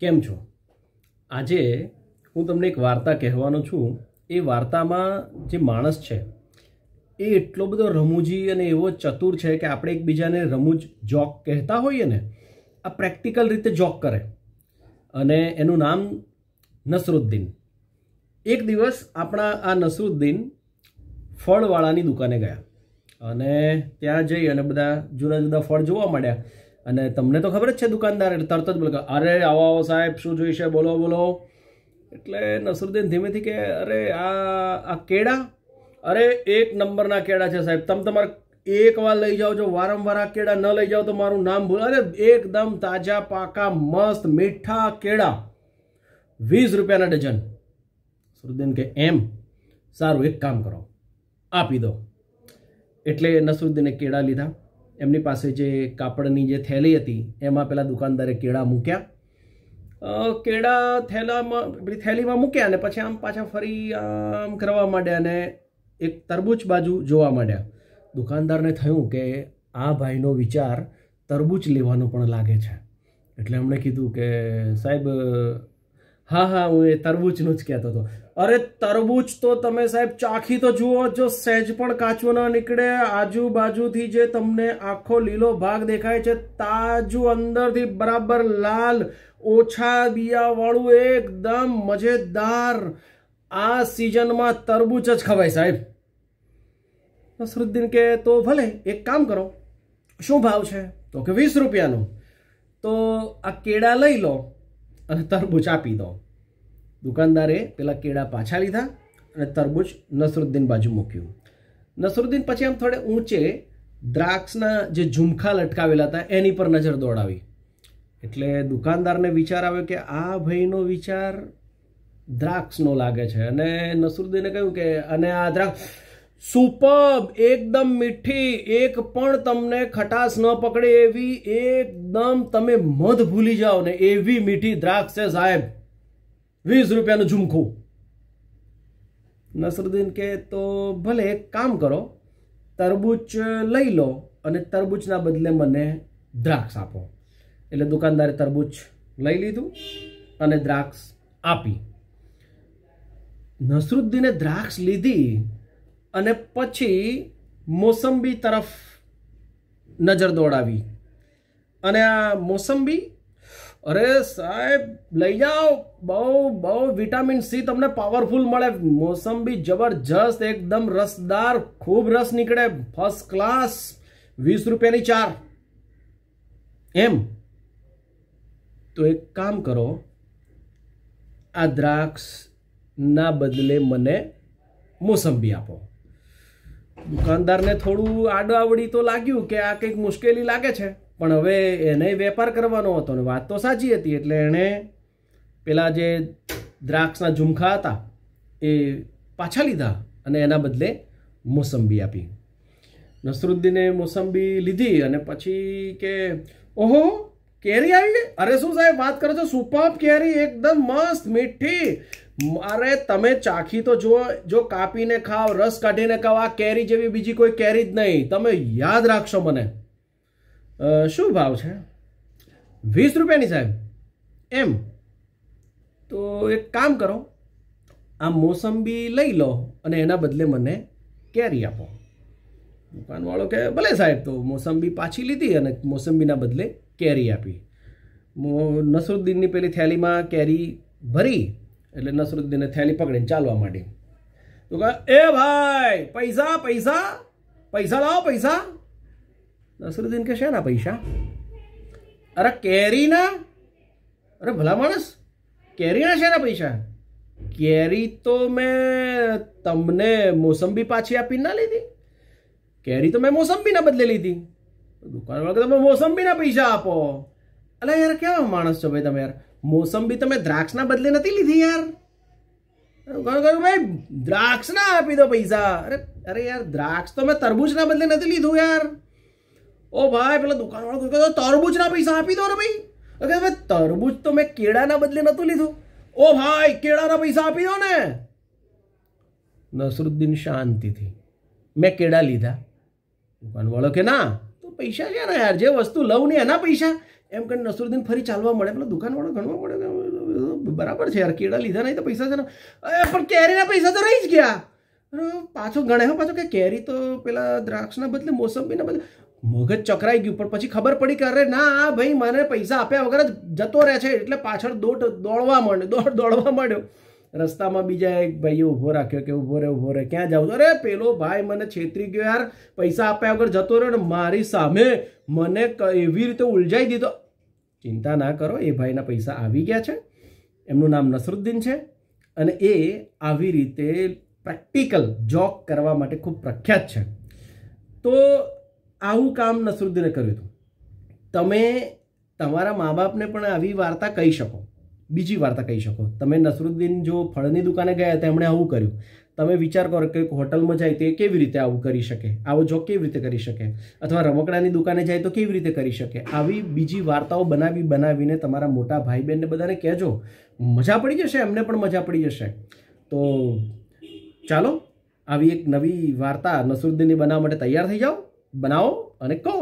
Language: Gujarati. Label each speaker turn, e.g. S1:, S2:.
S1: કેમ છો આજે હું તમને એક વાર્તા કહેવાનો છું એ વાર્તામાં જે માણસ છે એ એટલો બધો રમૂજી અને એવો ચતુર છે કે આપણે એકબીજાને રમૂજ જોક કહેતા હોઈએ ને આ પ્રેક્ટિકલ રીતે જોક કરે અને એનું નામ નસરુદ્દીન એક દિવસ આપણા આ નસરુદ્દીન ફળવાળાની દુકાને ગયા અને ત્યાં જઈ અને બધા જુદા જુદા ફળ જોવા મળ્યા અને તમને તો ખબર જ છે દુકાનદાર એટલે તરત જ બોલે અરે આવો આવો સાહેબ શું જોઈશે બોલો બોલો એટલે નસરુદ્દીન ધીમેથી કે અરે આ આ કેળા અરે એક નંબરના કેળા છે સાહેબ તમે તમારે એકવાર લઈ જાઓ જો વારંવાર આ કેળા ન લઈ જાઓ તો મારું નામ ભૂલ અરે એકદમ તાજા પાકા મસ્ત મીઠા કેળા વીસ રૂપિયાના ડઝન નસરુદ્દીન કે એમ સારું એક કામ કરો આપી દો એટલે નસરુદ્દીને કેળા લીધા એમની પાસે જે કાપડની જે થેલી હતી એમાં પેલા દુકાનદારે કેળા મૂક્યા કેળા થેલામાં પેલી થેલીમાં મૂક્યા અને પછી આમ પાછા ફરી આમ કરવા માંડ્યા અને એક તરબૂચ બાજુ જોવા માંડ્યા દુકાનદારને થયું કે આ ભાઈનો વિચાર તરબૂચ લેવાનો પણ લાગે છે એટલે એમણે કીધું કે સાહેબ હા હા હું એ તરબૂચનું જ કહેતો હતો અરે તરબૂચ તો તમે સાહેબ ચાખી તો જુઓ જો સહેજ પણ કાચું ન નીકળે આજુબાજુથી જે તમને આખો લીલો ભાગ દેખાય છે તાજું અંદરથી બરાબર લાલ ઓછા બિયાવાળું એકદમ મજેદાર આ સિઝનમાં તરબૂચ જ ખવાય સાહેબ નસરુદ્દીન કે તો ભલે એક કામ કરો શું ભાવ છે તો કે વીસ રૂપિયાનું તો આ કેળા લઈ લો અને તરબૂચ આપી દો દુકાનદારે પેલા કેળા પાછા લીધા અને તરબૂચ નસરુદ્દીન બાજુ મૂક્યું નસરુદ્દીન પછી આમ થોડે ઊંચે દ્રાક્ષના જે ઝુમખા લટકાવેલા હતા એની પર નજર દોડાવી એટલે દુકાનદારને વિચાર આવ્યો કે આ ભાઈનો વિચાર દ્રાક્ષનો લાગે છે અને નસરુદ્દીને કહ્યું કે અને આ દ્રાક્ષ સુપબ એકદમ મીઠી એક પણ તમને ખટાશ ન પકડે એવી એકદમ તમે મધ ભૂલી જાઓ ને એવી મીઠી દ્રાક્ષ છે સાહેબ વીસ રૂપિયાનું ઝુમખું નસરુદ્દીન કહે તો ભલે એક કામ કરો તરબૂચ લઈ લો અને તરબૂચના બદલે મને દ્રાક્ષ આપો એટલે દુકાનદારે તરબૂચ લઈ લીધું અને દ્રાક્ષ આપી નસરુદ્દીને દ્રાક્ષ લીધી અને પછી મોસંબી તરફ નજર દોડાવી અને આ મોસંબી અરે સાહેબ લઈ જાઓ બહુ બહુ વિટામિન સી તમને પાવરફુલ મળે મોસંબી જબરજસ્ત એકદમ રસદાર ખૂબ રસ નીકળે ફર્સ્ટ ક્લાસ વીસ રૂપિયાની ચાર એમ તો એક કામ કરો આ દ્રાક્ષના બદલે મને મોસંબી આપો દુકાનદારને થોડું આડો આવડી તો લાગ્યું કે આ કંઈક મુશ્કેલી લાગે છે પણ હવે એને વેપાર કરવાનો હતો ને વાત તો સાચી હતી એટલે એણે પેલા જે દ્રાક્ષના ઝુમખા હતા એ પાછા લીધા અને એના બદલે મોસંબી આપી નસરુદ્દીને મોસંબી લીધી અને પછી કે ઓહો કેરી આવી ગઈ અરે શું સાહેબ વાત કરો છો સુપાપ કેરી એકદમ મસ્ત મીઠી અરે તમે ચાખી તો જો જો કાપીને ખાવ રસ કાઢીને ખાવ આ કેરી જેવી બીજી કોઈ કેરી જ નહીં તમે યાદ રાખશો મને શું ભાવ છે વીસ રૂપિયાની સાહેબ એમ તો એક કામ કરો આ મોસંબી લઈ લો અને એના બદલે મને કેરી આપો દુકાનવાળો કે ભલે સાહેબ તો મોસંબી પાછી લીધી અને મોસંબીના બદલે કેરી આપી નસરુદ્દીનની પેલી થેલીમાં કેરી ભરી એટલે નસરુદ્દીને થેલી પકડીને ચાલવા માંડી તો કહે એ ભાઈ પૈસા પૈસા પૈસા લાવો પૈસા નસરુદ્દીન કે શેના પૈસા અરે કેરીના અરે ભલા માણસ કેરીના શેના પૈસા કેરી તો મેં તમને મોસંબી પાછી આપી ના લીધી કેરી તો મેં મોસંબીના બદલે લીધી દુકાનવાળા તમે મોસંબીના પૈસા આપો અલા યાર કેવા માણસ છો ભાઈ તમે યાર મોસંબી તમે દ્રાક્ષના બદલે નથી લીધી યાર ઘણું કહ્યું ભાઈ દ્રાક્ષના આપી દો પૈસા અરે અરે યાર દ્રાક્ષ તો મેં તરબૂચના બદલે નથી લીધું યાર ઓ ભાઈ પેલા દુકાનવાળો કોઈ કહેતો તરબૂચના પૈસા આપી દો ને ભાઈ ભાઈ તરબૂચ તો મેં કેળાના બદલે નહોતું લીધું ઓ ભાઈ કેળાના પૈસા આપી દો ને નસરુદ્દીન શાંતિથી મેં કેળા લીધા દુકાનવાળો કે ના તો પૈસા છે ને યાર જે વસ્તુ લઉં ને એના પૈસા એમ કરીને નસરુદ્દીન ફરી ચાલવા મળે પેલા દુકાનવાળો ગણવા મળે બરાબર છે યાર કેળા લીધા નહીં તો પૈસા છે ને પણ કેરીના પૈસા તો રહી જ ગયા પાછો ગણે હો પાછો કે કેરી તો પેલા દ્રાક્ષના બદલે મોસંબીના બદલે મગજ ચકરાઈ ગયું પણ પછી ખબર પડી કે અરે ના ભાઈ મને પૈસા આપ્યા વગર જ જતો રહે છે એટલે પાછળ દોટ દોડવા માંડ્યો દોડ દોડવા માંડ્યો રસ્તામાં બીજા એક ભાઈએ ઊભો રાખ્યો કે ઊભો રે ઊભો રે ક્યાં જાવ અરે પેલો ભાઈ મને છેતરી ગયો યાર પૈસા આપ્યા વગર જતો રહ્યો ને મારી સામે મને એવી રીતે ઉલઝાઈ દીધો ચિંતા ના કરો એ ભાઈના પૈસા આવી ગયા છે એમનું નામ નસરુદ્દીન છે અને એ આવી રીતે પ્રેક્ટિકલ જોક કરવા માટે ખૂબ પ્રખ્યાત છે તો આવું કામ નસરુદ્દીને કર્યું હતું તમે તમારા મા બાપને પણ આવી વાર્તા કહી શકો બીજી વાર્તા કહી શકો તમે નસરુદ્દીન જો ફળની દુકાને ગયા તો એમણે આવું કર્યું તમે વિચાર કરો કે હોટલમાં જાય તો એ કેવી રીતે આવું કરી શકે આવો જો કેવી રીતે કરી શકે અથવા રમકડાની દુકાને જાય તો કેવી રીતે કરી શકે આવી બીજી વાર્તાઓ બનાવી બનાવીને તમારા મોટા ભાઈ બહેનને બધાને કહેજો મજા પડી જશે એમને પણ મજા પડી જશે તો ચાલો આવી એક નવી વાર્તા નસરુદ્દીનની બનાવવા માટે તૈયાર થઈ જાઓ બનાવો અને કહો